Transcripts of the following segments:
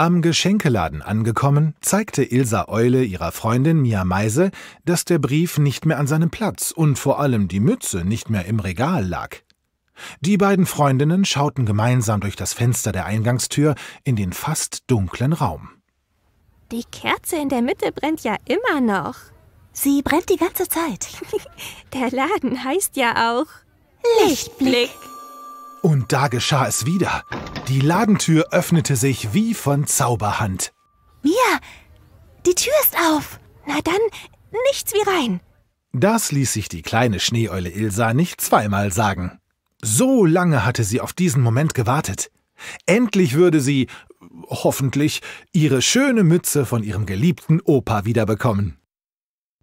Am Geschenkeladen angekommen, zeigte Ilsa Eule ihrer Freundin Mia Meise, dass der Brief nicht mehr an seinem Platz und vor allem die Mütze nicht mehr im Regal lag. Die beiden Freundinnen schauten gemeinsam durch das Fenster der Eingangstür in den fast dunklen Raum. Die Kerze in der Mitte brennt ja immer noch. Sie brennt die ganze Zeit. der Laden heißt ja auch Lichtblick. Lichtblick. Und da geschah es wieder. Die Ladentür öffnete sich wie von Zauberhand. Mia, die Tür ist auf. Na dann, nichts wie rein. Das ließ sich die kleine Schneeeule Ilsa nicht zweimal sagen. So lange hatte sie auf diesen Moment gewartet. Endlich würde sie, hoffentlich, ihre schöne Mütze von ihrem geliebten Opa wiederbekommen.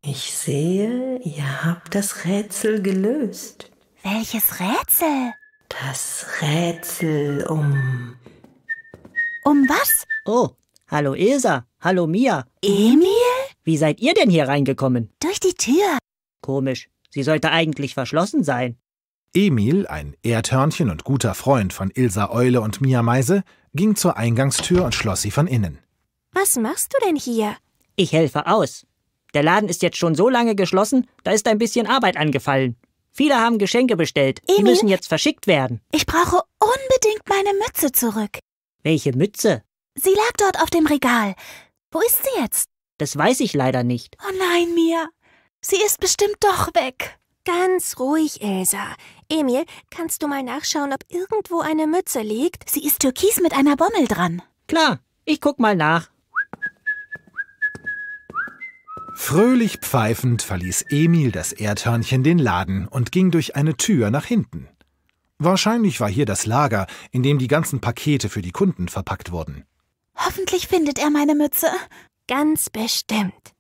Ich sehe, ihr habt das Rätsel gelöst. Welches Rätsel? das Rätsel um. Um was? Oh, hallo Ilsa, hallo Mia. Emil? Wie seid ihr denn hier reingekommen? Durch die Tür. Komisch, sie sollte eigentlich verschlossen sein. Emil, ein Erdhörnchen und guter Freund von Ilsa Eule und Mia Meise, ging zur Eingangstür und schloss sie von innen. Was machst du denn hier? Ich helfe aus. Der Laden ist jetzt schon so lange geschlossen, da ist ein bisschen Arbeit angefallen. Viele haben Geschenke bestellt. Emil, Die müssen jetzt verschickt werden. Ich brauche unbedingt meine Mütze zurück. Welche Mütze? Sie lag dort auf dem Regal. Wo ist sie jetzt? Das weiß ich leider nicht. Oh nein, Mia. Sie ist bestimmt doch weg. Ganz ruhig, Elsa. Emil, kannst du mal nachschauen, ob irgendwo eine Mütze liegt? Sie ist türkis mit einer Bommel dran. Klar, ich guck mal nach. Fröhlich pfeifend verließ Emil das Erdhörnchen den Laden und ging durch eine Tür nach hinten. Wahrscheinlich war hier das Lager, in dem die ganzen Pakete für die Kunden verpackt wurden. Hoffentlich findet er meine Mütze. Ganz bestimmt.